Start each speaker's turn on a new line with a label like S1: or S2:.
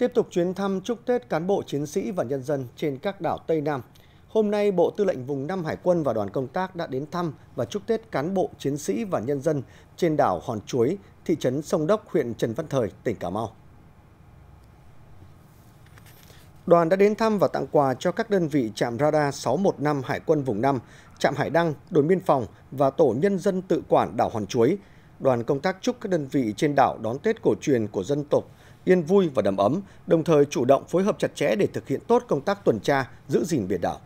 S1: Tiếp tục chuyến thăm chúc Tết cán bộ chiến sĩ và nhân dân trên các đảo Tây Nam. Hôm nay, Bộ Tư lệnh Vùng Nam Hải quân và đoàn công tác đã đến thăm và chúc Tết cán bộ chiến sĩ và nhân dân trên đảo Hòn Chuối, thị trấn Sông Đốc, huyện Trần Văn Thời, tỉnh Cà Mau. Đoàn đã đến thăm và tặng quà cho các đơn vị trạm radar 615 Hải quân vùng 5, trạm Hải Đăng, đồn biên phòng và tổ nhân dân tự quản đảo Hòn Chuối. Đoàn công tác chúc các đơn vị trên đảo đón Tết cổ truyền của dân tộc yên vui và đầm ấm đồng thời chủ động phối hợp chặt chẽ để thực hiện tốt công tác tuần tra giữ gìn biển đảo